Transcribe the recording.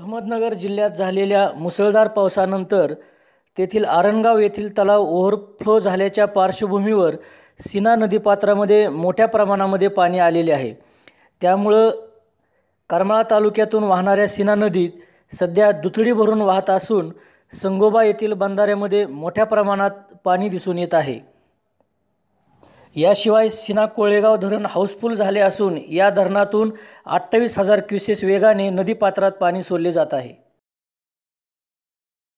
अहमदनगर जिल्ह्यात झालेल्या मुसळधार पावसानंतर तेथील आरणगाव येथील तलाव ओव्हरफ्लो झाल्याच्या पार्श्वभूमीवर सिना नदीपात्रामध्ये मोठ्या प्रमाणामध्ये पाणी आलेले आहे त्यामुळं करमाळा तालुक्यातून वाहणाऱ्या सिना नदीत सध्या दुथडी भरून वाहत असून संगोबा येथील बंधाऱ्यामध्ये मोठ्या प्रमाणात पाणी दिसून येत आहे याशिवाय सिना कोळेगाव धरण हाऊसफुल झाले असून या धरणातून अठ्ठावीस हजार क्युसेस वेगाने नदीपात्रात पाणी सोडले जात आहे